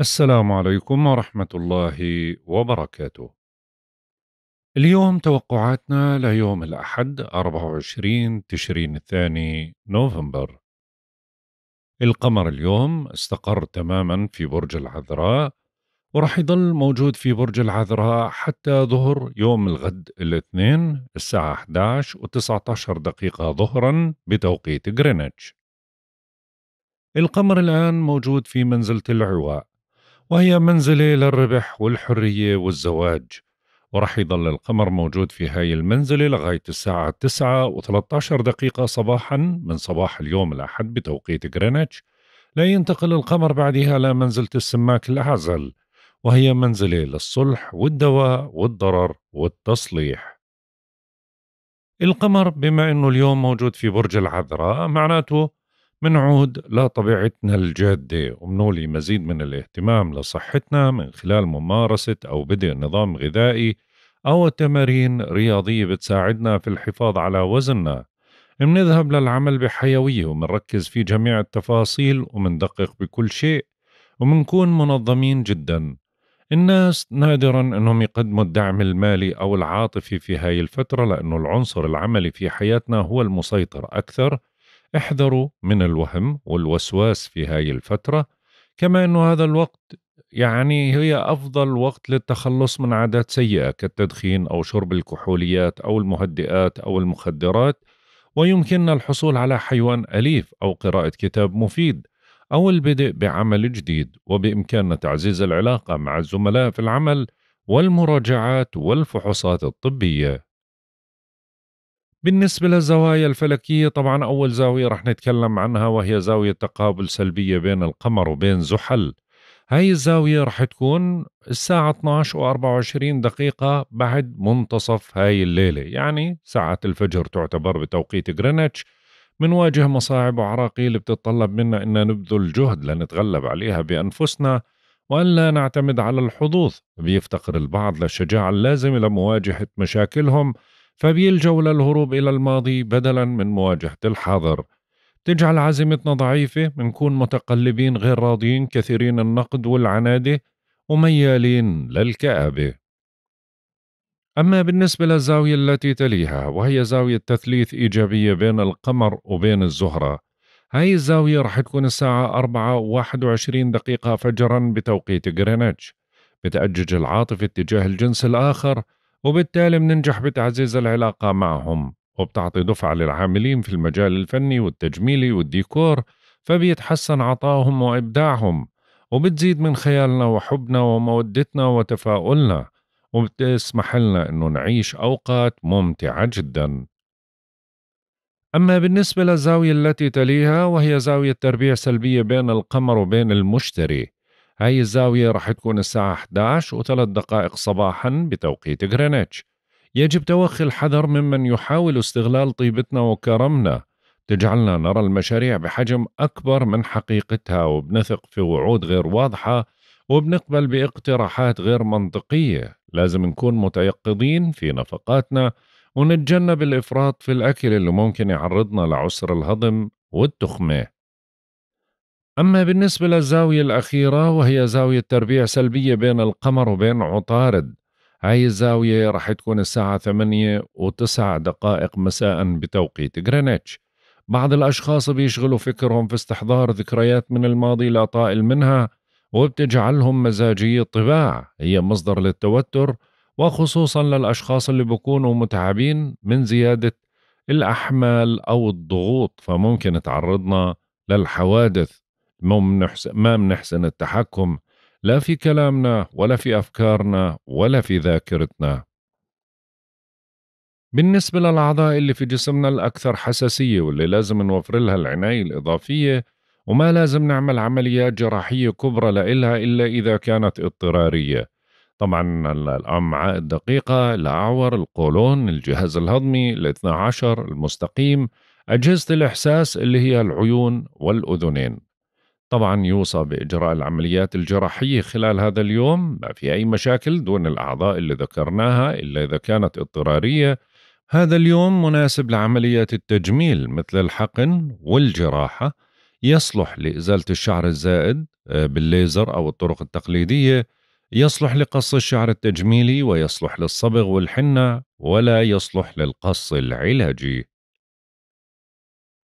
السلام عليكم ورحمة الله وبركاته. اليوم توقعاتنا ليوم الأحد 24 تشرين الثاني نوفمبر. القمر اليوم استقر تماما في برج العذراء وراح يظل موجود في برج العذراء حتى ظهر يوم الغد الاثنين الساعة 11 و19 دقيقة ظهرا بتوقيت غرينتش. القمر الآن موجود في منزلة العواء وهي منزلة للربح والحرية والزواج ورح يضل القمر موجود في هاي المنزلة لغاية الساعة 9 و13 دقيقة صباحا من صباح اليوم الأحد بتوقيت غرينتش لا ينتقل القمر بعدها لمنزلة السماك الأعزل وهي منزلة للصلح والدواء والضرر والتصليح القمر بما أنه اليوم موجود في برج العذراء معناته منعود لطبيعتنا الجادة ومنولي مزيد من الاهتمام لصحتنا من خلال ممارسة أو بدء نظام غذائي أو تمارين رياضية بتساعدنا في الحفاظ على وزننا منذهب للعمل بحيوية ومنركز في جميع التفاصيل ومندقق بكل شيء ومنكون منظمين جدا الناس نادرا انهم يقدموا الدعم المالي او العاطفي في هاي الفترة لانه العنصر العملي في حياتنا هو المسيطر اكثر احذروا من الوهم والوسواس في هاي الفترة كما أنه هذا الوقت يعني هي أفضل وقت للتخلص من عادات سيئة كالتدخين أو شرب الكحوليات أو المهدئات أو المخدرات ويمكننا الحصول على حيوان أليف أو قراءة كتاب مفيد أو البدء بعمل جديد وبإمكاننا تعزيز العلاقة مع الزملاء في العمل والمراجعات والفحوصات الطبية بالنسبة للزوايا الفلكية طبعا أول زاوية رح نتكلم عنها وهي زاوية تقابل سلبية بين القمر وبين زحل هاي الزاوية رح تكون الساعة 12 و 24 دقيقة بعد منتصف هاي الليلة يعني ساعة الفجر تعتبر بتوقيت غرينتش منواجه مصاعب وعراقيل بتتطلب منا أن نبذل جهد لنتغلب عليها بأنفسنا وأن لا نعتمد على الحظوظ بيفتقر البعض للشجاعة اللازمة لمواجهة مشاكلهم فبيلجوا للهروب إلى الماضي بدلا من مواجهة الحاضر تجعل عزيمتنا ضعيفة منكون متقلبين غير راضيين كثيرين النقد والعنادة وميالين للكآبة أما بالنسبة للزاوية التي تليها وهي زاوية تثليث إيجابية بين القمر وبين الزهرة هاي الزاوية رح تكون الساعة أربعة و وعشرين دقيقة فجرا بتوقيت غرينتش بتأجج العاطفة اتجاه الجنس الآخر وبالتالي بننجح بتعزيز العلاقة معهم وبتعطي دفعة للعاملين في المجال الفني والتجميلي والديكور فبيتحسن عطائهم وإبداعهم وبتزيد من خيالنا وحبنا ومودتنا وتفاؤلنا وبتسمح لنا أنه نعيش أوقات ممتعة جدا أما بالنسبة للزاوية التي تليها وهي زاوية تربيع سلبية بين القمر وبين المشتري هاي الزاوية رح تكون الساعة 11 وثلاث دقائق صباحا بتوقيت غرينتش يجب توخي الحذر ممن يحاول استغلال طيبتنا وكرمنا تجعلنا نرى المشاريع بحجم أكبر من حقيقتها وبنثق في وعود غير واضحة وبنقبل باقتراحات غير منطقية لازم نكون متيقظين في نفقاتنا ونتجنب الإفراط في الأكل اللي ممكن يعرضنا لعسر الهضم والتخمة أما بالنسبة للزاوية الأخيرة وهي زاوية تربيع سلبية بين القمر وبين عطارد هاي الزاوية رح تكون الساعة ثمانية و دقائق مساء بتوقيت غرينتش بعض الأشخاص بيشغلوا فكرهم في استحضار ذكريات من الماضي لا طائل منها وبتجعلهم مزاجية طباع هي مصدر للتوتر وخصوصا للأشخاص اللي بيكونوا متعبين من زيادة الأحمال أو الضغوط فممكن تعرضنا للحوادث ما منحسن, ما بنحسن التحكم لا في كلامنا ولا في أفكارنا ولا في ذاكرتنا بالنسبة للأعضاء اللي في جسمنا الأكثر حساسية واللي لازم نوفر لها العناية الإضافية وما لازم نعمل عمليات جراحية كبرى لإلها إلا إذا كانت اضطرارية طبعا الأمعاء الدقيقة، الأعور، القولون، الجهاز الهضمي، الاثنى عشر، المستقيم، أجهزة الإحساس اللي هي العيون والأذنين طبعا يوصى بإجراء العمليات الجراحية خلال هذا اليوم ما في أي مشاكل دون الأعضاء اللي ذكرناها إلا إذا كانت اضطرارية هذا اليوم مناسب لعمليات التجميل مثل الحقن والجراحة يصلح لإزالة الشعر الزائد آه، بالليزر أو الطرق التقليدية يصلح لقص الشعر التجميلي ويصلح للصبغ والحنة ولا يصلح للقص العلاجي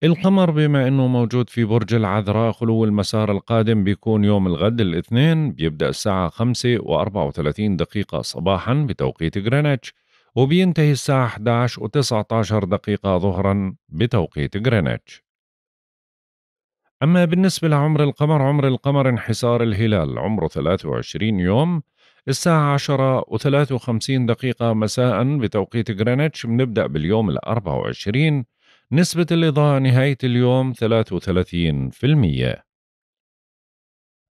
القمر بما انه موجود في برج العذراء خلو المسار القادم بيكون يوم الغد الاثنين بيبدا الساعه 5 و34 دقيقه صباحا بتوقيت غرينتش وبينتهي الساعه 11 و19 دقيقه ظهرا بتوقيت غرينتش اما بالنسبه لعمر القمر عمر القمر انحسار الهلال عمره 23 يوم الساعة 10 و53 دقيقة مساء بتوقيت غرينتش بنبدأ باليوم ال 24 نسبة الإضاءة نهاية اليوم 33%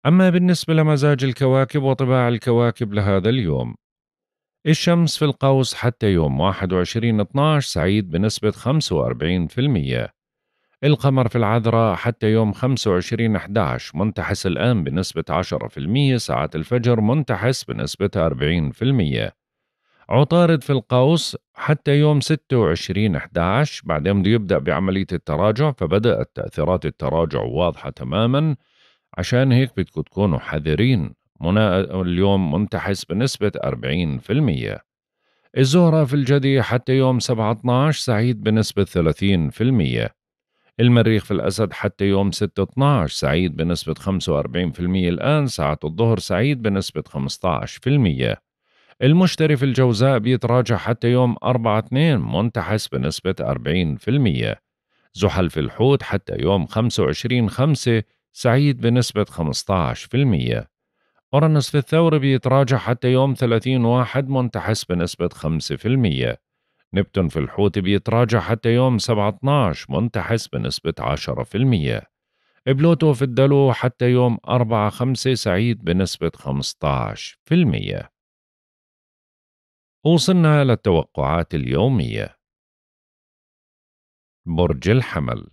أما بالنسبة لمزاج الكواكب وطباع الكواكب لهذا اليوم الشمس في القوس حتى يوم 21/12 سعيد بنسبة 45% القمر في العذراء حتى يوم 25/11 منتحس الآن بنسبة 10% ساعات الفجر منتحس بنسبة 40% عطارد في القوس حتى يوم 26 11 بعد بده يبدأ بعملية التراجع فبدأت تأثيرات التراجع واضحة تماما عشان هيك بدكم تكونوا حذرين منا... اليوم منتحس بنسبة 40% الزهرة في الجدي حتى يوم 7 12 سعيد بنسبة 30% المريخ في الأسد حتى يوم 6 12 سعيد بنسبة 45% الآن ساعة الظهر سعيد بنسبة 15% المشتري في الجوزاء بيتراجع حتى يوم 4 2 منتحس بنسبة 40%، زحل في الحوت حتى يوم 25 5 سعيد بنسبة 15%، أورانوس في الثور بيتراجع حتى يوم 30 واحد منتحس بنسبة 5%، نبتون في الحوت بيتراجع حتى يوم 7 12 منتحس بنسبة 10%. بلوتو في الدلو حتى يوم 4 5 سعيد بنسبة 15%. وصلنا للتوقعات اليومية برج الحمل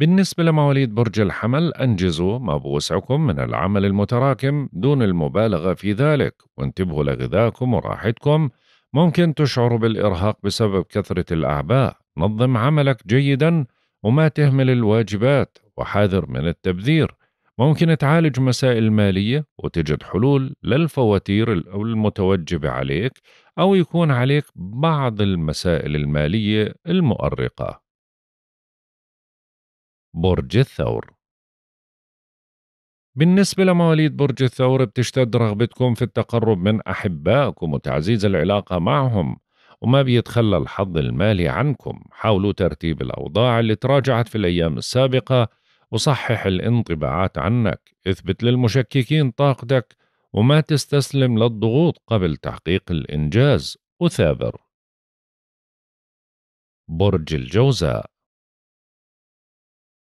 بالنسبة لمواليد برج الحمل أنجزوا ما بوسعكم من العمل المتراكم دون المبالغة في ذلك وانتبهوا لغذاكم وراحتكم ممكن تشعروا بالإرهاق بسبب كثرة الأعباء نظم عملك جيدا وما تهمل الواجبات وحاذر من التبذير ممكن تعالج مسائل مالية وتجد حلول للفواتير المتوجبة عليك أو يكون عليك بعض المسائل المالية المؤرقة. برج الثور بالنسبة لمواليد برج الثور بتشتد رغبتكم في التقرب من أحبائكم وتعزيز العلاقة معهم وما بيتخلى الحظ المالي عنكم حاولوا ترتيب الأوضاع اللي تراجعت في الأيام السابقة وصحح الانطباعات عنك اثبت للمشككين طاقتك وما تستسلم للضغوط قبل تحقيق الإنجاز وثابر برج الجوزاء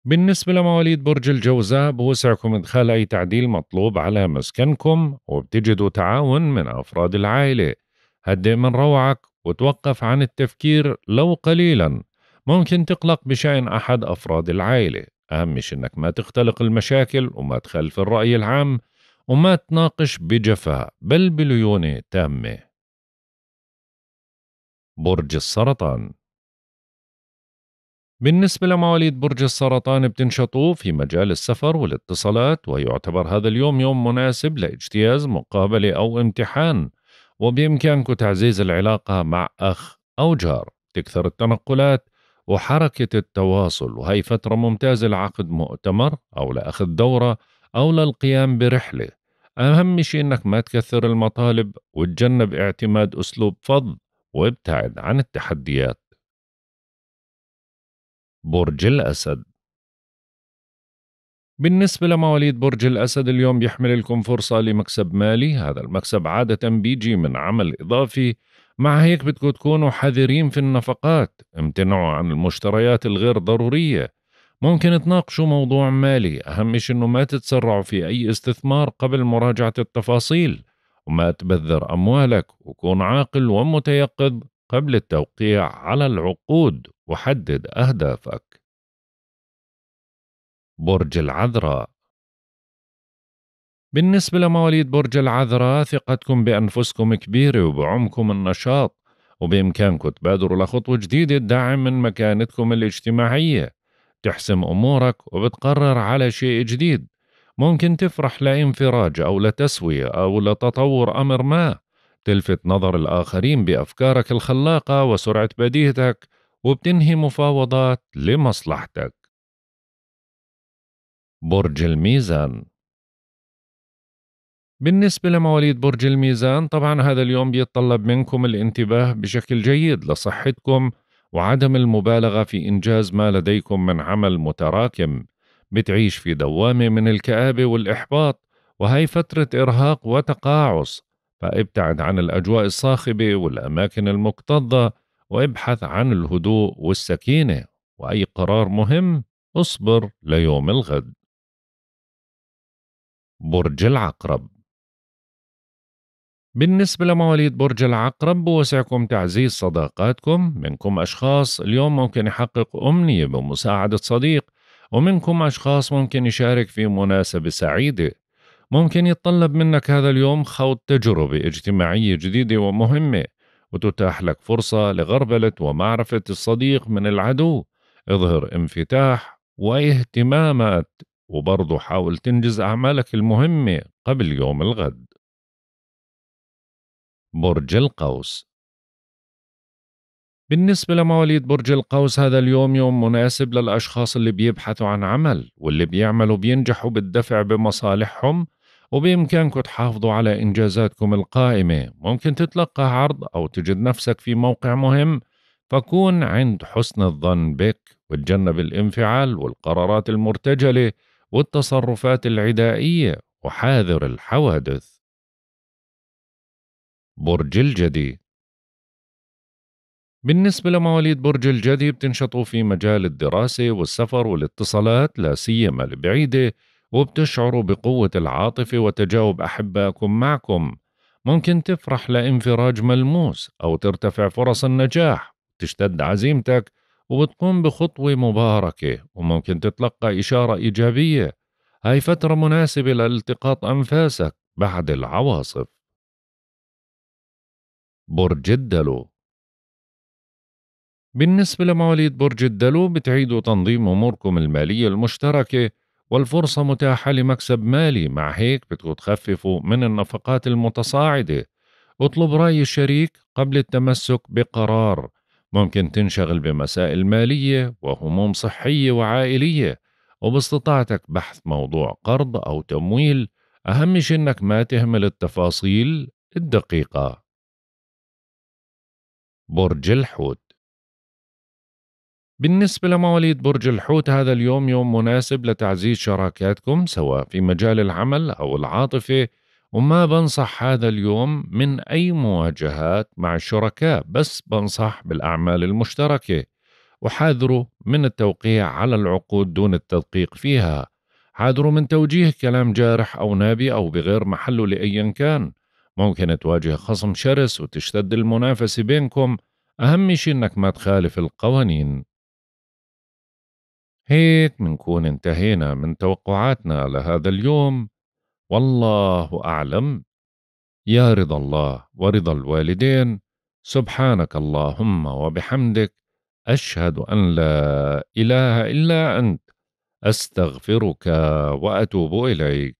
بالنسبة لمواليد برج الجوزاء بوسعكم إدخال أي تعديل مطلوب على مسكنكم وبتجدوا تعاون من أفراد العائلة هدئ من روعك وتوقف عن التفكير لو قليلا ممكن تقلق بشأن أحد أفراد العائلة أهم شيء إنك ما تختلق المشاكل وما تخالف الرأي العام وما تناقش بجفاء بل بليونة تامة برج السرطان بالنسبة لمواليد برج السرطان بتنشطوا في مجال السفر والاتصالات ويعتبر هذا اليوم يوم مناسب لاجتياز مقابلة أو امتحان وبإمكانكم تعزيز العلاقة مع أخ أو جار تكثر التنقلات وحركة التواصل وهي فترة ممتازة لعقد مؤتمر أو لأخذ دورة أو للقيام برحلة أهم شيء إنك ما تكثر المطالب وتجنب اعتماد أسلوب فض وابتعد عن التحديات برج الأسد بالنسبة لمواليد برج الأسد اليوم بيحمل لكم فرصة لمكسب مالي هذا المكسب عادة بيجي من عمل إضافي مع هيك بدكم تكونوا حذرين في النفقات امتنعوا عن المشتريات الغير ضرورية ممكن تناقشوا موضوع مالي أهم شيء أنه ما تتسرعوا في أي استثمار قبل مراجعة التفاصيل وما تبذر أموالك وكون عاقل ومتيقظ قبل التوقيع على العقود وحدد أهدافك برج العذراء بالنسبة لمواليد برج العذراء ثقتكم بأنفسكم كبيرة وبعمكم النشاط وبإمكانكم تبادروا لخطوة جديدة تدعم من مكانتكم الاجتماعية تحسم أمورك وبتقرر على شيء جديد ممكن تفرح لانفراج أو لتسوية أو لتطور أمر ما تلفت نظر الآخرين بأفكارك الخلاقة وسرعة بديهتك وبتنهي مفاوضات لمصلحتك برج الميزان بالنسبة لمواليد برج الميزان طبعا هذا اليوم بيتطلب منكم الانتباه بشكل جيد لصحتكم وعدم المبالغة في إنجاز ما لديكم من عمل متراكم بتعيش في دوامة من الكآبة والإحباط وهي فترة إرهاق وتقاعس فابتعد عن الأجواء الصاخبة والأماكن المكتظة وابحث عن الهدوء والسكينة وأي قرار مهم اصبر ليوم الغد برج العقرب بالنسبة لمواليد برج العقرب بوسعكم تعزيز صداقاتكم منكم أشخاص اليوم ممكن يحقق أمنية بمساعدة صديق ومنكم أشخاص ممكن يشارك في مناسبة سعيدة ممكن يتطلب منك هذا اليوم خوض تجربة اجتماعية جديدة ومهمة وتتاح لك فرصة لغربلة ومعرفة الصديق من العدو اظهر انفتاح واهتمامات وبرضه حاول تنجز أعمالك المهمة قبل يوم الغد برج القوس بالنسبة لمواليد برج القوس هذا اليوم يوم مناسب للأشخاص اللي بيبحثوا عن عمل واللي بيعملوا بينجحوا بالدفع بمصالحهم وبإمكانكم تحافظوا على إنجازاتكم القائمة ممكن تتلقى عرض أو تجد نفسك في موقع مهم فكون عند حسن الظن بك وتجنب الانفعال والقرارات المرتجلة والتصرفات العدائية وحاذر الحوادث برج الجدي بالنسبة لمواليد برج الجدي بتنشطوا في مجال الدراسة والسفر والاتصالات لا سيما البعيدة وبتشعروا بقوة العاطفة وتجاوب أحبائكم معكم ممكن تفرح لانفراج ملموس أو ترتفع فرص النجاح تشتد عزيمتك وبتقوم بخطوة مباركة وممكن تتلقى إشارة إيجابية هاي فترة مناسبة لالتقاط أنفاسك بعد العواصف برج الدلو بالنسبة لمواليد برج الدلو بتعيدوا تنظيم أموركم المالية المشتركة والفرصة متاحة لمكسب مالي مع هيك بدكم تخففوا من النفقات المتصاعدة اطلب رأي الشريك قبل التمسك بقرار ممكن تنشغل بمسائل مالية وهموم صحية وعائلية وباستطاعتك بحث موضوع قرض أو تمويل أهم شيء إنك ما تهمل التفاصيل الدقيقة برج الحوت بالنسبة لمواليد برج الحوت هذا اليوم يوم مناسب لتعزيز شراكاتكم سواء في مجال العمل أو العاطفة وما بنصح هذا اليوم من أي مواجهات مع الشركاء بس بنصح بالأعمال المشتركة وحاذروا من التوقيع على العقود دون التدقيق فيها حاذروا من توجيه كلام جارح أو نابي أو بغير محله لأيا كان ممكن تواجه خصم شرس وتشتد المنافسة بينكم أهم شيء إنك ما تخالف القوانين هيك منكون انتهينا من توقعاتنا لهذا اليوم والله أعلم يا رضا الله ورضا الوالدين سبحانك اللهم وبحمدك أشهد أن لا إله إلا أنت أستغفرك وأتوب إليك